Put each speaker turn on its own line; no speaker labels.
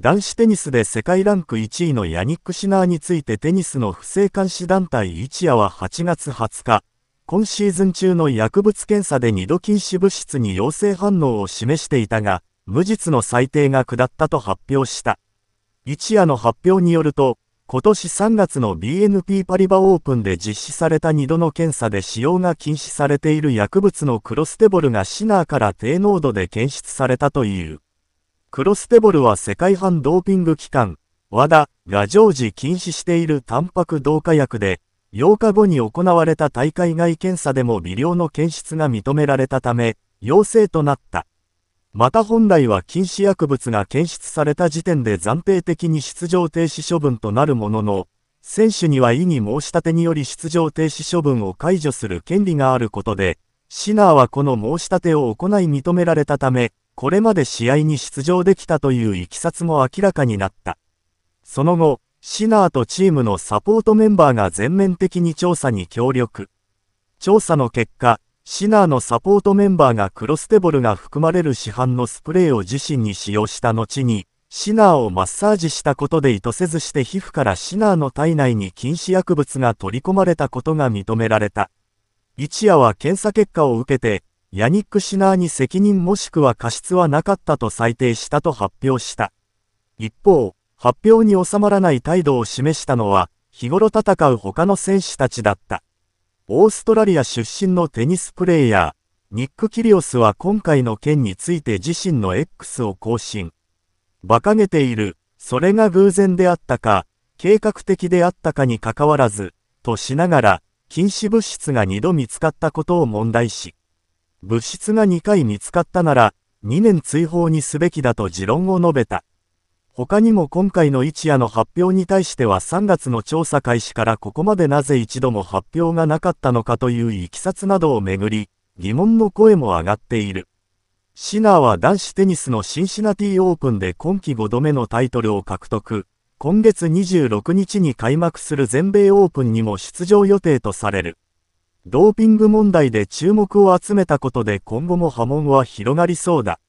男子テニスで世界ランク1位のヤニック・シナーについてテニスの不正監視団体一夜は8月20日、今シーズン中の薬物検査で2度禁止物質に陽性反応を示していたが、無実の裁定が下ったと発表した。一夜の発表によると、今年3月の BNP パリバオープンで実施された2度の検査で使用が禁止されている薬物のクロステボルがシナーから低濃度で検出されたという。クロステボルは世界反ドーピング機関、WADA が常時禁止しているタンパク同化薬で、8日後に行われた大会外検査でも微量の検出が認められたため、陽性となった。また本来は禁止薬物が検出された時点で暫定的に出場停止処分となるものの、選手には異議申し立てにより出場停止処分を解除する権利があることで、シナーはこの申し立てを行い認められたため、これまで試合に出場できたといういきさつも明らかになった。その後、シナーとチームのサポートメンバーが全面的に調査に協力。調査の結果、シナーのサポートメンバーがクロステボルが含まれる市販のスプレーを自身に使用した後に、シナーをマッサージしたことで意図せずして皮膚からシナーの体内に禁止薬物が取り込まれたことが認められた。一夜は検査結果を受けて、ヤニック・シナーに責任もしくは過失はなかったと裁定したと発表した。一方、発表に収まらない態度を示したのは、日頃戦う他の選手たちだった。オーストラリア出身のテニスプレーヤー、ニック・キリオスは今回の件について自身の X を更新。馬鹿げている、それが偶然であったか、計画的であったかにかかわらず、としながら、禁止物質が2度見つかったことを問題視。物質が2回見つかったなら、2年追放にすべきだと持論を述べた。他にも今回の一夜の発表に対しては3月の調査開始からここまでなぜ一度も発表がなかったのかといういきさつなどをめぐり、疑問の声も上がっている。シナーは男子テニスのシンシナティオープンで今季5度目のタイトルを獲得。今月26日に開幕する全米オープンにも出場予定とされる。ドーピング問題で注目を集めたことで今後も波紋は広がりそうだ。